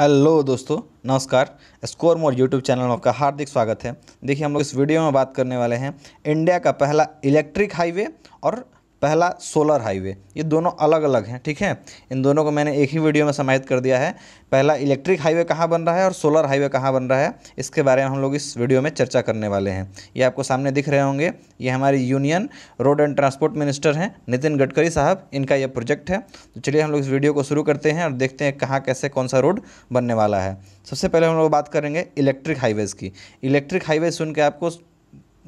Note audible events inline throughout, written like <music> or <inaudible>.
hello दोस्तों नमस्कार score more YouTube channel में आपका हार्दिक स्वागत है देखिए हम लोग इस वीडियो में बात करने वाले हैं इंडिया का पहला इलेक्ट्रिक हाईवे और पहला सोलर हाईवे ये दोनों अलग अलग हैं ठीक है इन दोनों को मैंने एक ही वीडियो में समाहित कर दिया है पहला इलेक्ट्रिक हाईवे कहाँ बन रहा है और सोलर हाईवे कहाँ बन रहा है इसके बारे में हम लोग इस वीडियो में चर्चा करने वाले हैं ये आपको सामने दिख रहे होंगे ये हमारे union road and transport minister हैं नितिन गडकरी साहब इनका यह प्रोजेक्ट है तो चलिए हम लोग इस वीडियो को शुरू करते हैं और देखते हैं कहाँ कैसे कौन सा रोड बनने वाला है सबसे पहले हम लोग बात करेंगे इलेक्ट्रिक हाईवेज़ की इलेक्ट्रिक हाईवे सुन के आपको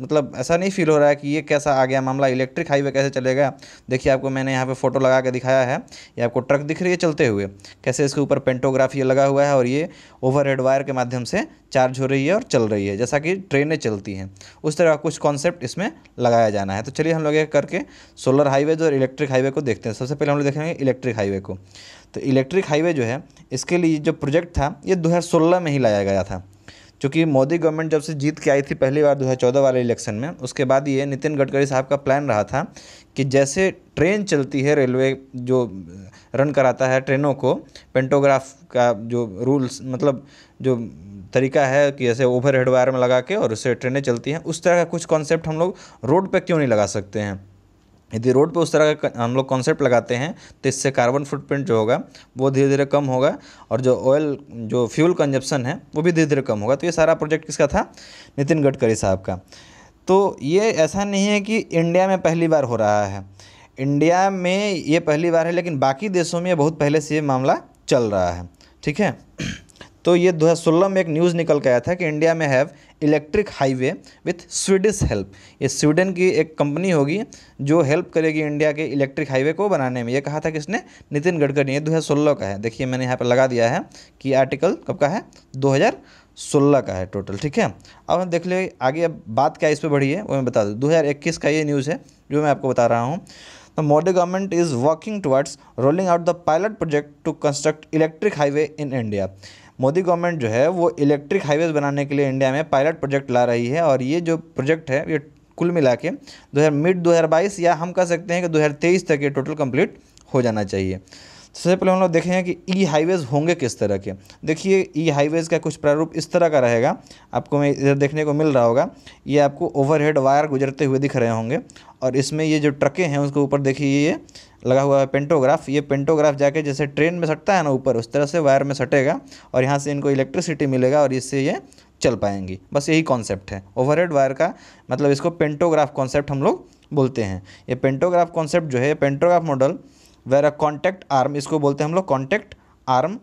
मतलब ऐसा नहीं फील हो रहा है कि ये कैसा आ गया मामला इलेक्ट्रिक हाईवे कैसे चलेगा देखिए आपको मैंने यहाँ पे फ़ोटो लगा के दिखाया है ये आपको ट्रक दिख रही है चलते हुए कैसे इसके ऊपर पेंटोग्राफ ये लगा हुआ है और ये ओवरहेड वायर के माध्यम से चार्ज हो रही है और चल रही है जैसा कि ट्रेनें चलती हैं उस तरह का कुछ कॉन्सेप्ट इसमें लगाया जाना है तो चलिए हम लोग ये करके सोलर हाईवे और इलेक्ट्रिक हाईवे को देखते हैं सबसे पहले हम लोग देखेंगे इलेक्ट्रिक हाईवे को तो इलेक्ट्रिक हाईवे जो है इसके लिए जो प्रोजेक्ट था ये दो में ही लाया गया था चूँकि मोदी गवर्नमेंट जब से जीत के आई थी पहली बार 2014 वाले इलेक्शन में उसके बाद ये नितिन गडकरी साहब का प्लान रहा था कि जैसे ट्रेन चलती है रेलवे जो रन कराता है ट्रेनों को पेंटोग्राफ का जो रूल्स मतलब जो तरीका है कि जैसे ओवर हेड वायर में लगा के और उससे ट्रेनें चलती हैं उस तरह का कुछ कॉन्सेप्ट हम लोग रोड पर क्यों नहीं लगा सकते हैं यदि रोड पे उस तरह का हम लोग कॉन्सेप्ट लगाते हैं तो इससे कार्बन फुटप्रिंट जो होगा वो धीरे धीरे कम होगा और जो ऑयल जो फ्यूल कंजप्शन है वो भी धीरे धीरे कम होगा तो ये सारा प्रोजेक्ट किसका था नितिन गडकरी साहब का तो ये ऐसा नहीं है कि इंडिया में पहली बार हो रहा है इंडिया में ये पहली बार है लेकिन बाकी देशों में बहुत पहले से ये मामला चल रहा है ठीक है <clears throat> तो ये दो में एक न्यूज़ निकल के आया था कि इंडिया में have electric highway with Swedish help ये स्वीडन की एक कंपनी होगी जो हेल्प करेगी इंडिया के इलेक्ट्रिक हाईवे को बनाने में ये कहा था किसने नितिन गडकरी ये दो हज़ार सोलह का है देखिए मैंने यहाँ पर लगा दिया है कि आर्टिकल कब का है दो हज़ार सोलह का है टोटल ठीक है अब हम देख ले आगे अब बात क्या इस पर बढ़ी है वो मैं बता दूँ दो हज़ार इक्कीस का ये न्यूज़ है जो मैं आपको बता रहा हूँ the Modi government is working towards rolling out the pilot project to construct electric highway in India Modi government जो है वो इलेक्ट्रिक हाईवेज़ बनाने के लिए इंडिया में पायलट प्रोजेक्ट ला रही है और ये जो प्रोजेक्ट है ये कुल मिला के दो मिड दो या हम कह सकते हैं कि दो तक ये टोटल कम्प्लीट हो जाना चाहिए सबसे पहले हम लोग देखेंगे कि ई हाईवेज़ होंगे किस तरह के देखिए ई हाईवेज़ का कुछ प्रारूप इस तरह का रहेगा आपको मैं इधर देखने को मिल रहा होगा ये आपको ओवरहेड वायर गुजरते हुए दिख रहे होंगे और इसमें ये जो ट्रकें हैं उसके ऊपर देखिए ये लगा हुआ है पेंटोग्राफ ये पेंटोग्राफ जाके जैसे ट्रेन में सटता है ना ऊपर उस तरह से वायर में सटेगा और यहाँ से इनको इलेक्ट्रिसिटी मिलेगा और इससे ये चल पाएंगी बस यही कॉन्सेप्ट है ओवरहेड वायर का मतलब इसको पेंटोग्राफ कॉन्सेप्ट हम लोग बोलते हैं ये पेंटोग्राफ कॉन्सेप्ट जो है pantograph model where a contact arm इसको बोलते हैं हम लोग contact arm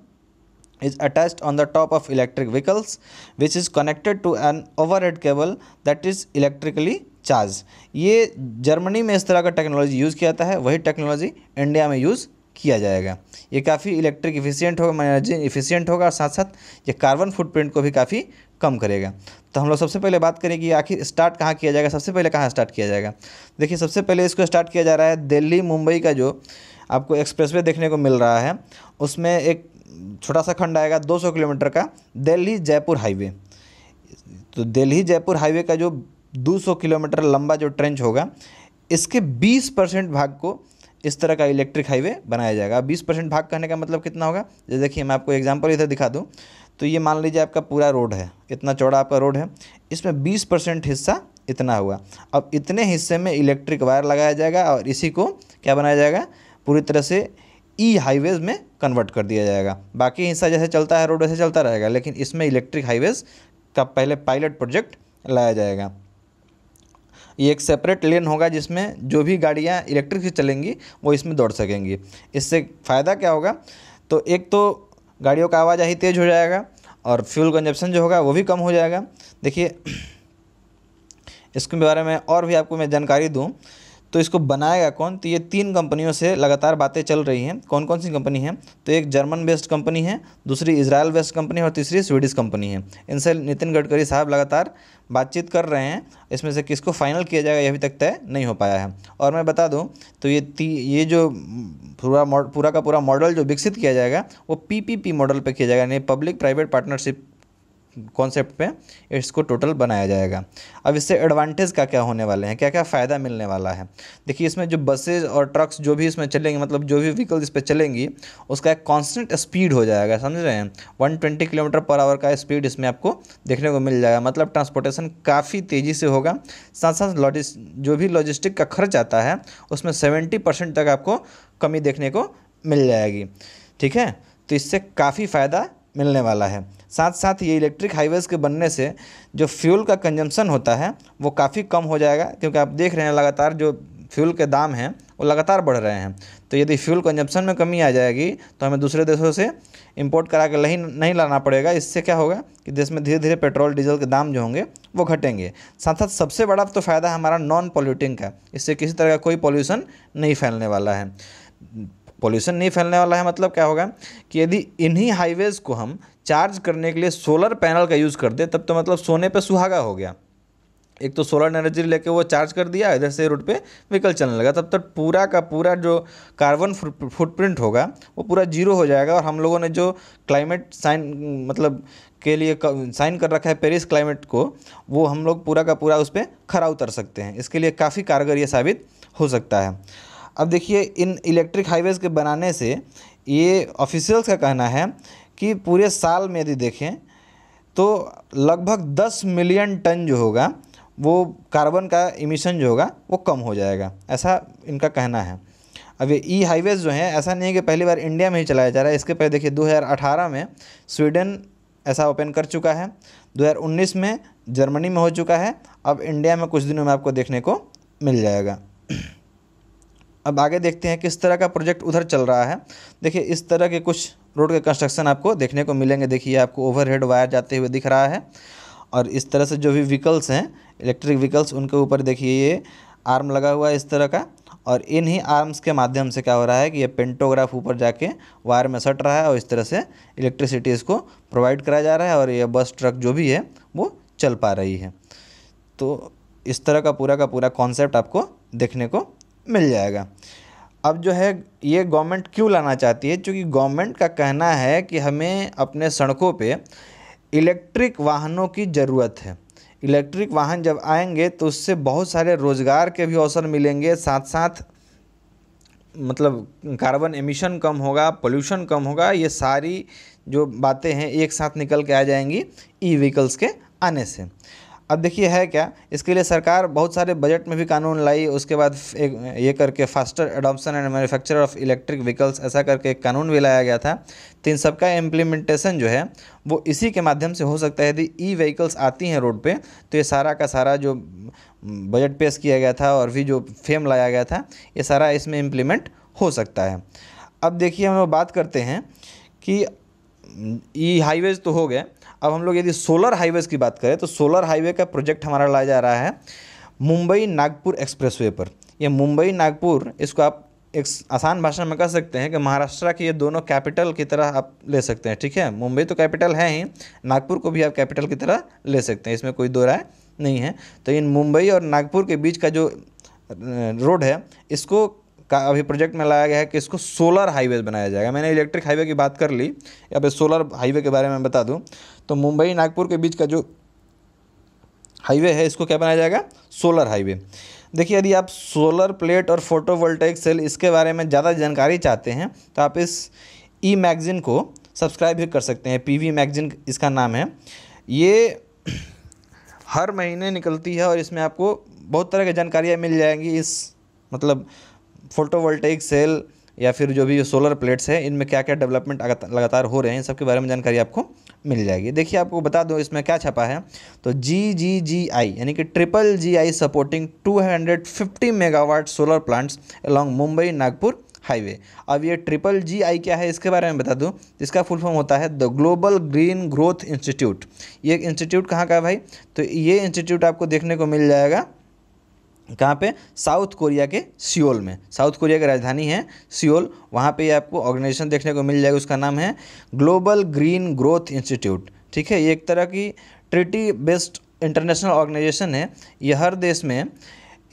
attach on the top of electric vehicles which is connected to an over head cable that is electrically charge ये जर्मनी में इस तरह का टेक्नोलॉजी यूज़ किया जाता है वही टेक्नोलॉजी इंडिया में यूज़ किया जाएगा ये काफ़ी इलेक्ट्रिक इफिशियंट होगा एनर्जी इफिशियंट होगा और साथ साथ ये कार्बन फुटप्रिंट को भी काफ़ी कम करेगा तो हम लोग सबसे पहले बात करें कि आखिर स्टार्ट कहाँ किया जाएगा सबसे पहले कहाँ स्टार्ट किया जाएगा देखिए सबसे पहले इसको स्टार्ट किया जा रहा है दिल्ली मुंबई का जो आपको एक्सप्रेसवे देखने को मिल रहा है उसमें एक छोटा सा खंड आएगा 200 किलोमीटर का दिल्ली जयपुर हाईवे तो दिल्ली जयपुर हाईवे का जो 200 किलोमीटर लंबा जो ट्रेंच होगा इसके 20 परसेंट भाग को इस तरह का इलेक्ट्रिक हाईवे बनाया जाएगा बीस परसेंट भाग कहने का मतलब कितना होगा जैसे देखिए मैं आपको एग्जाम्पल इधर दिखा दूँ तो ये मान लीजिए आपका पूरा रोड है इतना चौड़ा आपका रोड है इसमें बीस परसेंट हिस्सा इतना हुआ अब इतने हिस्से में इलेक्ट्रिक वायर लगाया जाएगा और इसी को क्या बनाया जाएगा पूरी तरह से ई e हाईवेज़ में कन्वर्ट कर दिया जाएगा बाकी हिस्सा जैसे चलता है रोड वैसे चलता रहेगा लेकिन इसमें इलेक्ट्रिक हाईवेज़ का पहले पायलट प्रोजेक्ट लाया जाएगा ये एक सेपरेट लेन होगा जिसमें जो भी गाड़ियाँ इलेक्ट्रिक से चलेंगी वो इसमें दौड़ सकेंगी इससे फ़ायदा क्या होगा तो एक तो गाड़ियों का आवाजाही तेज़ हो जाएगा और फ्यूल कंजप्शन जो होगा वो भी कम हो जाएगा देखिए इसके बारे में और भी आपको मैं जानकारी दूँ तो इसको बनाएगा कौन तो ये तीन कंपनियों से लगातार बातें चल रही हैं कौन कौन सी कंपनी है तो एक जर्मन बेस्ड कंपनी है दूसरी इसराइल बेस्ड कंपनी और तीसरी स्वीडिश कंपनी है इनसे नितिन गडकरी साहब लगातार बातचीत कर रहे हैं इसमें से किसको फाइनल किया जाएगा यह अभी तक तय नहीं हो पाया है और मैं बता दूं तो ये ती ये जो पूरा पूरा का पूरा मॉडल जो विकसित किया जाएगा वो पीपीपी मॉडल पे किया जाएगा यानी पब्लिक प्राइवेट पार्टनरशिप कॉन्सेप्ट पे इसको टोटल बनाया जाएगा अब इससे एडवांटेज का क्या होने वाले हैं क्या क्या फ़ायदा मिलने वाला है देखिए इसमें जो बसेज और ट्रक्स जो भी इसमें चलेंगे मतलब जो भी व्हीकल इस पर चलेंगी उसका एक कॉन्स्टेंट स्पीड हो जाएगा समझ रहे हैं 120 किलोमीटर पर आवर का स्पीड इसमें आपको देखने को मिल जाएगा मतलब ट्रांसपोर्टेशन काफ़ी तेज़ी से होगा साथ साथ लॉजिस्ट जो भी लॉजिस्टिक का खर्च आता है उसमें सेवेंटी तक आपको कमी देखने को मिल जाएगी ठीक है तो इससे काफ़ी फ़ायदा मिलने वाला है साथ साथ ये इलेक्ट्रिक हाईवेज़ के बनने से जो फ्यूल का कंजम्पशन होता है वो काफ़ी कम हो जाएगा क्योंकि आप देख रहे हैं लगातार जो फ्यूल के दाम हैं वो लगातार बढ़ रहे हैं तो यदि फ्यूल कंजम्पन में कमी आ जाएगी तो हमें दूसरे देशों से इंपोर्ट करा के नहीं नहीं लाना पड़ेगा इससे क्या होगा कि देश में धीरे धीरे पेट्रोल डीजल के दाम जो होंगे वो घटेंगे साथ साथ सबसे बड़ा तो फ़ायदा हमारा नॉन पॉल्यूटिंग का इससे किसी तरह का कोई पॉल्यूशन नहीं फैलने वाला है पॉल्यूशन नहीं फैलने वाला है मतलब क्या होगा कि यदि इन्हीं हाईवेज़ को हम चार्ज करने के लिए सोलर पैनल का यूज़ कर दे तब तो मतलब सोने पे सुहागा हो गया एक तो सोलर एनर्जी लेके वो चार्ज कर दिया इधर से रोड पे व्हीकल चलने लगा तब तक पूरा का पूरा जो कार्बन फुटप्रिंट होगा वो पूरा जीरो हो जाएगा और हम लोगों ने जो क्लाइमेट साइन मतलब के लिए साइन कर रखा है पेरिस क्लाइमेट को वो हम लोग पूरा का पूरा उस पर खरा उतर सकते हैं इसके लिए काफ़ी कारगर ये साबित हो सकता है अब देखिए इन इलेक्ट्रिक हाईवेज़ के बनाने से ये ऑफिशियल्स का कहना है कि पूरे साल में यदि देखें तो लगभग दस मिलियन टन जो होगा वो कार्बन का इमिशन जो होगा वो कम हो जाएगा ऐसा इनका कहना है अब ये ई हाईवेज़ जो हैं ऐसा नहीं है कि पहली बार इंडिया में ही चलाया जा रहा है इसके पहले देखिए 2018 में स्वीडन ऐसा ओपन कर चुका है 2019 में जर्मनी में हो चुका है अब इंडिया में कुछ दिनों में आपको देखने को मिल जाएगा अब आगे देखते हैं किस तरह का प्रोजेक्ट उधर चल रहा है देखिए इस तरह के कुछ रोड के कंस्ट्रक्शन आपको देखने को मिलेंगे देखिए आपको ओवरहेड वायर जाते हुए दिख रहा है और इस तरह से जो भी व्हीकल्स हैं इलेक्ट्रिक व्हीकल्स उनके ऊपर देखिए ये आर्म लगा हुआ है इस तरह का और इन ही आर्म्स के माध्यम से क्या हो रहा है कि ये पेंटोग्राफ ऊपर जाके वायर में सट रहा है और इस तरह से इलेक्ट्रिसिटी इसको प्रोवाइड कराया जा रहा है और ये बस ट्रक जो भी है वो चल पा रही है तो इस तरह का पूरा का पूरा कॉन्सेप्ट आपको देखने को मिल जाएगा अब जो है ये गवर्नमेंट क्यों लाना चाहती है क्योंकि गवर्नमेंट का कहना है कि हमें अपने सड़कों पे इलेक्ट्रिक वाहनों की ज़रूरत है इलेक्ट्रिक वाहन जब आएंगे तो उससे बहुत सारे रोज़गार के भी अवसर मिलेंगे साथ साथ मतलब कार्बन एमिशन कम होगा पोल्यूशन कम होगा ये सारी जो बातें हैं एक साथ निकल के आ जाएंगी ई व्हीकल्स के आने से अब देखिए है क्या इसके लिए सरकार बहुत सारे बजट में भी कानून लाई उसके बाद एक ये करके faster adoption and manufacture of electric vehicles ऐसा करके एक कानून भी लाया गया था तो इन सबका इम्प्लीमेंटेशन जो है वो इसी के माध्यम से हो सकता है यदि ई व्हीकल्स आती हैं रोड पर तो ये सारा का सारा जो बजट पेश किया गया था और भी जो फेम लाया गया था ये सारा इसमें इम्प्लीमेंट हो सकता है अब देखिए हम लोग बात करते हैं कि ई हाईवेज़ तो हो गए अब हम लोग यदि सोलर हाईवेज़ की बात करें तो सोलर हाईवे का प्रोजेक्ट हमारा लाया जा रहा है मुंबई नागपुर एक्सप्रेस पर यह मुंबई नागपुर इसको आप एक आसान भाषा में कह सकते हैं कि महाराष्ट्र की ये दोनों कैपिटल की तरह आप ले सकते हैं ठीक है मुंबई तो कैपिटल है ही नागपुर को भी आप कैपिटल की तरह ले सकते हैं इसमें कोई दो राय नहीं है तो इन मुंबई और नागपुर के बीच का जो रोड है इसको का अभी प्रोजेक्ट में लाया गया है कि इसको सोलर हाईवे बनाया जाएगा मैंने इलेक्ट्रिक हाईवे की बात कर ली या फिर सोलर हाईवे के बारे में बता दूँ तो मुंबई नागपुर के बीच का जो हाईवे है इसको क्या बनाया जाएगा सोलर हाईवे देखिए यदि आप सोलर प्लेट और फोटोवोल्टेक सेल इसके बारे में ज़्यादा जानकारी चाहते हैं तो आप इस ई मैगज़ीन को सब्सक्राइब भी कर सकते हैं पीवी मैगज़ीन इसका नाम है ये हर महीने निकलती है और इसमें आपको बहुत तरह की जानकारियाँ मिल जाएंगी इस मतलब फोटोवोल्टेइक सेल या फिर जो भी सोलर प्लेट्स हैं इनमें क्या क्या डेवलपमेंट लगातार हो रहे हैं सबके बारे में जानकारी आपको मिल जाएगी देखिए आपको बता दूँ इसमें क्या छपा है तो जी जी जी आई यानी कि triple G I supporting 250 megawatt solar plants along Mumbai Nagpur highway अब ये ट्रिपल जी आई क्या है इसके बारे में बता दूँ इसका फुल फॉर्म होता है the global green growth institute ये इंस्टीट्यूट कहाँ का है भाई तो ये इंस्टीट्यूट आपको देखने को मिल जाएगा कहाँ पे साउथ कोरिया के सियोल में साउथ कोरिया की राजधानी है सियोल वहाँ पे ये आपको ऑर्गेनाइजेशन देखने को मिल जाएगा उसका नाम है ग्लोबल ग्रीन ग्रोथ इंस्टीट्यूट ठीक है ये एक तरह की ट्रिटी बेस्ड इंटरनेशनल ऑर्गेनाइजेशन है ये हर देश में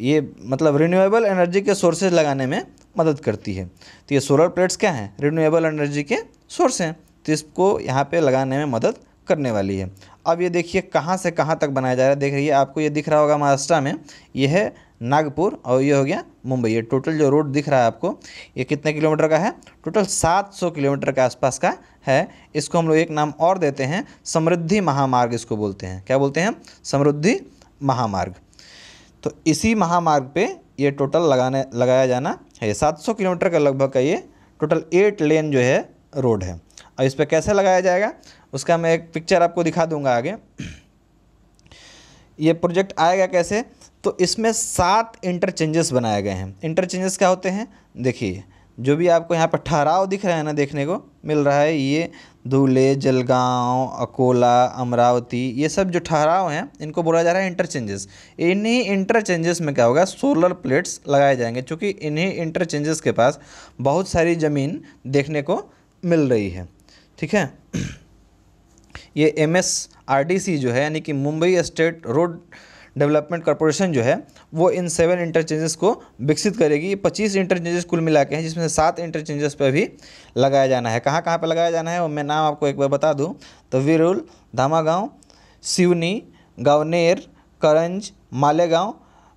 ये मतलब रिन्यूएबल एनर्जी के सोर्सेज लगाने में मदद करती है तो ये सोलर प्लेट्स क्या हैं रिन्यूएबल एनर्जी के सोर्स हैं तो इसको यहाँ पे लगाने में मदद करने वाली है अब ये देखिए कहाँ से कहाँ तक बनाया जा रहा है देख रही है आपको ये दिख रहा होगा महाराष्ट्र में यह है नागपुर और ये हो गया मुंबई ये टोटल जो रोड दिख रहा है आपको ये कितने किलोमीटर का है टोटल 700 किलोमीटर के आसपास का है इसको हम लोग एक नाम और देते हैं समृद्धि महामार्ग इसको बोलते हैं क्या बोलते हैं समृद्धि महामार्ग तो इसी महामार्ग पे ये टोटल लगाने लगाया जाना है सात सौ किलोमीटर का लगभग का ये टोटल एट लेन जो है रोड है और इस पर कैसे लगाया जाएगा उसका मैं एक पिक्चर आपको दिखा दूँगा आगे ये प्रोजेक्ट आएगा कैसे तो इसमें सात इंटरचेंजेस बनाए गए हैं इंटरचेंजेस क्या होते हैं देखिए जो भी आपको यहाँ पर ठहराव दिख रहा है ना देखने को मिल रहा है ये धूले जलगांव अकोला अमरावती ये सब जो ठहराव हैं इनको बोला जा रहा है इंटरचेंजेस इन्हीं इंटरचेंजेस में क्या होगा सोलर प्लेट्स लगाए जाएंगे क्योंकि इन्हीं इंटरचेंजेस के पास बहुत सारी ज़मीन देखने को मिल रही है ठीक है <clears throat> ये M S R D C जो है यानी कि Mumbai state road development corporation जो है वो इन सेवन इंटरचेंजेस को विकसित करेगी ये पच्चीस इंटरचेंजेस कुल मिला के हैं जिसमें से सात इंटरचेंजेस पर भी लगाया जाना है कहाँ कहाँ पर लगाया जाना है मैं नाम आपको एक बार बता दूँ तो विरुल धामागाँव सिवनी गावनेर करंज मालेगाँव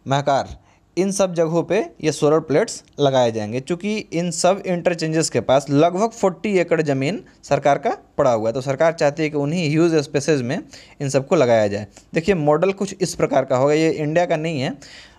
महकार इन सब जगहों पे ये सोलर प्लेट्स लगाए जाएंगे क्योंकि इन सब इंटरचेंजेस के पास लगभग 40 एकड़ ज़मीन सरकार का पड़ा हुआ है तो सरकार चाहती है कि उन्हीं ह्यूज स्पेसेस में इन सबको लगाया जाए देखिए मॉडल कुछ इस प्रकार का होगा ये इंडिया का नहीं है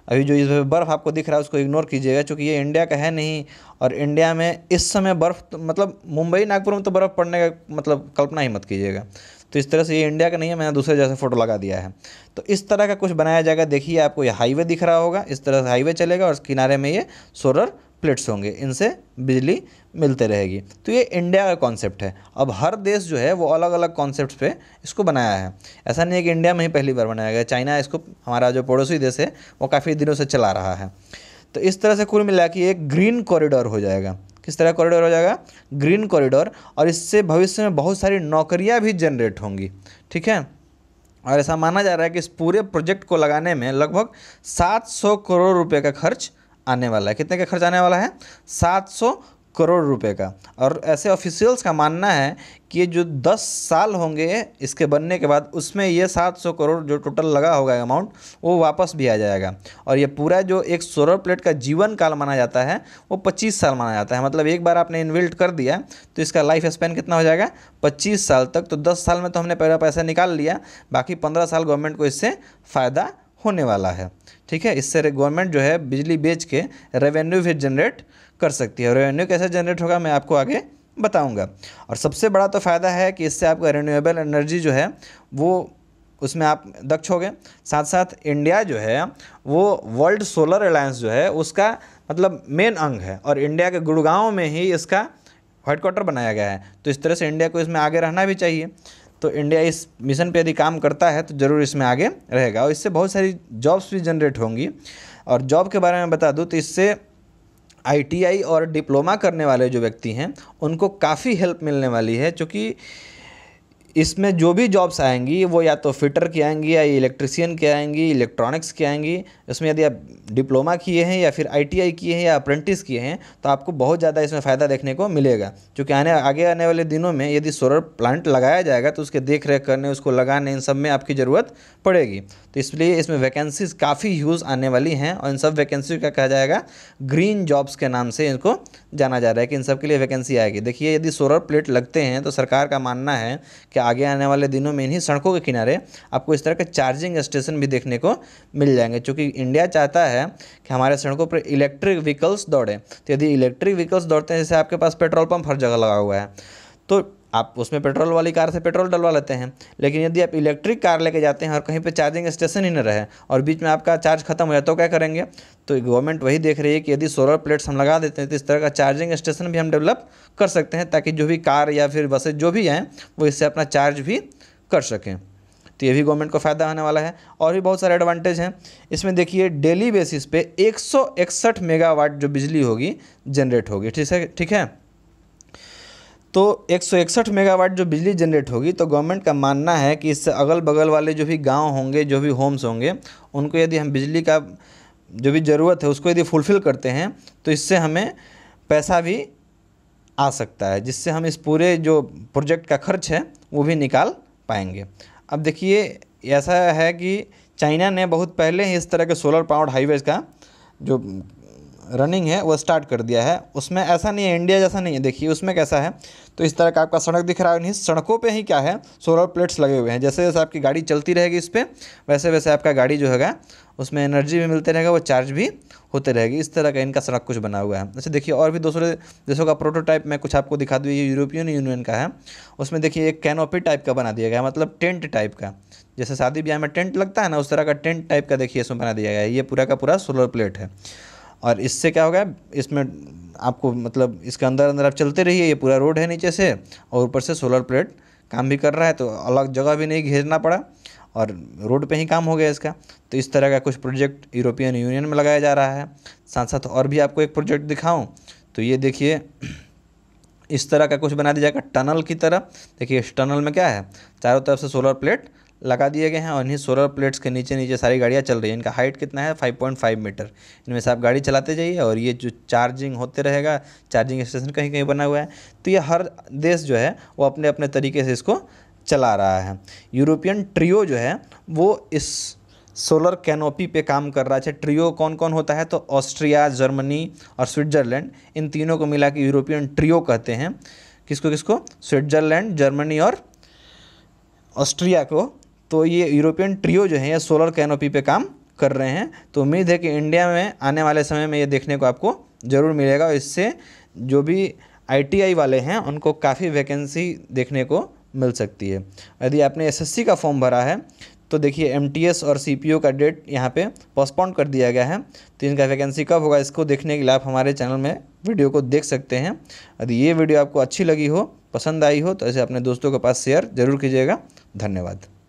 अभी जो इस बर्फ़ आपको दिख रहा है उसको इग्नोर कीजिएगा क्योंकि ये इंडिया का है नहीं और इंडिया में इस समय बर्फ़ तो, मतलब मुंबई नागपुर में तो बर्फ़ पड़ने का मतलब कल्पना ही मत कीजिएगा तो इस तरह से ये इंडिया का नहीं है मैंने दूसरे जैसे फ़ोटो लगा दिया है तो इस तरह का कुछ बनाया जाएगा देखिए आपको ये हाईवे दिख रहा होगा इस तरह से हाईवे चलेगा और किनारे में ये सोलर प्लेट्स होंगे इनसे बिजली मिलते रहेगी तो ये इंडिया का कॉन्सेप्ट है अब हर देश जो है वो अलग अलग कॉन्सेप्ट पे इसको बनाया है ऐसा नहीं है कि इंडिया में ही पहली बार बनाया गया चाइना इसको हमारा जो पड़ोसी देश है वो काफ़ी दिनों से चला रहा है तो इस तरह से कुल मिला कि एक ग्रीन कॉरिडोर हो जाएगा किस तरह कॉरिडोर हो जाएगा ग्रीन कॉरिडोर और इससे भविष्य में बहुत सारी नौकरियाँ भी जनरेट होंगी ठीक है और ऐसा माना जा रहा है कि इस पूरे प्रोजेक्ट को लगाने में लगभग 700 करोड़ रुपए का खर्च आने वाला है कितने का खर्च आने वाला है 700 करोड़ रुपए का और ऐसे ऑफिशियल्स का मानना है कि ये जो 10 साल होंगे इसके बनने के बाद उसमें ये 700 करोड़ जो टोटल लगा होगा अमाउंट वो वापस भी आ जाएगा और ये पूरा जो एक सोलर प्लेट का जीवन काल माना जाता है वो 25 साल माना जाता है मतलब एक बार आपने इन्वेल्ट कर दिया तो इसका लाइफ स्पेन कितना हो जाएगा पच्चीस साल तक तो दस साल में तो हमने पहला पैसा निकाल लिया बाकी पंद्रह साल गवर्नमेंट को इससे फ़ायदा होने वाला है ठीक है इससे गवर्नमेंट जो है बिजली बेच के रेवेन्यू भी जनरेट कर सकती है रेवेन्यू कैसे जनरेट होगा मैं आपको आगे बताऊंगा और सबसे बड़ा तो फ़ायदा है कि इससे आपका रिन्यूएबल एनर्जी जो है वो उसमें आप दक्ष हो गए साथ साथ इंडिया जो है वो वर्ल्ड सोलर अलायंस जो है उसका मतलब मेन अंग है और इंडिया के गुड़गांव में ही इसका हेडक्वार्टर बनाया गया है तो इस तरह से इंडिया को इसमें आगे रहना भी चाहिए तो इंडिया इस मिशन पे यदि काम करता है तो ज़रूर इसमें आगे रहेगा और इससे बहुत सारी जॉब्स भी जनरेट होंगी और जॉब के बारे में बता दूँ तो इससे आईटीआई और डिप्लोमा करने वाले जो व्यक्ति हैं उनको काफ़ी हेल्प मिलने वाली है चूँकि इसमें जो भी जॉब्स आएंगी वो या तो फिटर की आएंगी या इलेक्ट्रिशियन की आएंगी इलेक्ट्रॉनिक्स की आएंगी इसमें यदि आप डिप्लोमा किए हैं या फिर आईटीआई किए हैं या अप्रेंटिस किए हैं तो आपको बहुत ज़्यादा इसमें फ़ायदा देखने को मिलेगा क्योंकि आने आगे आने वाले दिनों में यदि सोलर प्लांट लगाया जाएगा तो उसके देख रेख करने उसको लगाने इन सब में आपकी ज़रूरत पड़ेगी तो इसलिए इसमें वैकेंसीज काफ़ी यूज़ आने वाली हैं और इन सब वैकेंसी का कहा जाएगा ग्रीन जॉब्स के नाम से इनको जाना जा रहा है कि इन सब के लिए वैकेंसी आएगी देखिए यदि सोलर प्लेट लगते हैं तो सरकार का मानना है कि आगे आने वाले दिनों में इन्हीं सड़कों के किनारे आपको इस तरह के चार्जिंग स्टेशन भी देखने को मिल जाएंगे चूँकि इंडिया चाहता है कि हमारे सड़कों पर इलेक्ट्रिक व्हीकल्स दौड़ें तो यदि इलेक्ट्रिक व्हीकल्स दौड़ते हैं जैसे आपके पास पेट्रोल पम्प हर जगह लगा हुआ है तो आप उसमें पेट्रोल वाली कार से पेट्रोल डलवा लेते हैं लेकिन यदि आप इलेक्ट्रिक कार लेके जाते हैं और कहीं पे चार्जिंग स्टेशन ही न रहे और बीच में आपका चार्ज खत्म हो जाए तो क्या करेंगे तो गवर्नमेंट वही देख रही है कि यदि सोलर प्लेट्स हम लगा देते हैं तो इस तरह का चार्जिंग स्टेशन भी हम डेवलप कर सकते हैं ताकि जो भी कार या फिर बसेज जो भी हैं वो इससे अपना चार्ज भी कर सकें तो ये भी गवर्नमेंट को फ़ायदा होने वाला है और भी बहुत सारे एडवांटेज हैं इसमें देखिए डेली बेसिस पे एक मेगावाट जो बिजली होगी जनरेट होगी ठीक है ठीक है तो एक मेगावाट जो बिजली जनरेट होगी तो गवर्नमेंट का मानना है कि इससे अगल बगल वाले जो भी गांव होंगे जो भी होम्स होंगे उनको यदि हम बिजली का जो भी ज़रूरत है उसको यदि फुलफ़िल करते हैं तो इससे हमें पैसा भी आ सकता है जिससे हम इस पूरे जो प्रोजेक्ट का खर्च है वो भी निकाल पाएंगे अब देखिए ऐसा है कि चाइना ने बहुत पहले ही इस तरह के सोलर पावर्ड हाईवेज का जो रनिंग है वो स्टार्ट कर दिया है उसमें ऐसा नहीं है इंडिया जैसा नहीं है देखिए उसमें कैसा है तो इस तरह का आपका सड़क दिख रहा है नहीं सड़कों पे ही क्या है सोलर प्लेट्स लगे हुए हैं जैसे जैसे आपकी गाड़ी चलती रहेगी इस पर वैसे वैसे आपका गाड़ी जो है उसमें एनर्जी भी मिलते रहेगा वो चार्ज भी होते रहेगी इस तरह का इनका सड़क कुछ बना हुआ है अच्छा देखिए और भी दूसरे देशों का प्रोटोटाइप मैं कुछ आपको दिखा दूँ ये यूरोपियन यूनियन का है उसमें देखिए एक कैनोपी टाइप का बना दिया गया मतलब टेंट टाइप का जैसे शादी ब्याह में टेंट लगता है ना उस तरह का टेंट टाइप का देखिए इसमें बना दिया गया है ये पूरा का पूरा सोलर प्लेट है और इससे क्या होगा इसमें आपको मतलब इसके अंदर अंदर आप चलते रहिए ये पूरा रोड है नीचे से और ऊपर से सोलर प्लेट काम भी कर रहा है तो अलग जगह भी नहीं घेरना पड़ा और रोड पे ही काम हो गया इसका तो इस तरह का कुछ प्रोजेक्ट यूरोपियन यूनियन में लगाया जा रहा है साथ साथ और भी आपको एक प्रोजेक्ट दिखाऊं तो ये देखिए इस तरह का कुछ बना दिया जाएगा टनल की तरह देखिए इस टनल में क्या है चारों तरफ से सोलर प्लेट लगा दिए गए हैं और इन्हीं सोलर प्लेट्स के नीचे नीचे सारी गाड़ियाँ चल रही हैं इनका हाइट कितना है 5.5 मीटर इनमें से आप गाड़ी चलाते जाइए और ये जो चार्जिंग होते रहेगा चार्जिंग स्टेशन कहीं कहीं बना हुआ है तो ये हर देश जो है वो अपने अपने तरीके से इसको चला रहा है यूरोपियन ट्रियो जो है वो इस सोलर कैनोपी पे काम कर रहा है अच्छा, ट्रियो कौन कौन होता है तो ऑस्ट्रिया जर्मनी और स्विट्जरलैंड इन तीनों को मिला के यूरोपियन ट्रियो कहते हैं किसको किसको स्विट्जरलैंड जर्मनी और ऑस्ट्रिया को तो ये यूरोपियन ट्रियो जो है ये सोलर कैनोपी पे काम कर रहे हैं तो उम्मीद है कि इंडिया में आने वाले समय में ये देखने को आपको ज़रूर मिलेगा और इससे जो भी आईटीआई वाले हैं उनको काफ़ी वैकेंसी देखने को मिल सकती है यदि आपने एसएससी का फॉर्म भरा है तो देखिए एमटीएस और सीपीओ का डेट यहाँ पे पोस्टपोन कर दिया गया है तो इनका वैकेंसी कब होगा इसको देखने के लिए आप हमारे चैनल में वीडियो को देख सकते हैं यदि ये वीडियो आपको अच्छी लगी हो पसंद आई हो तो ऐसे अपने दोस्तों के पास शेयर जरूर कीजिएगा धन्यवाद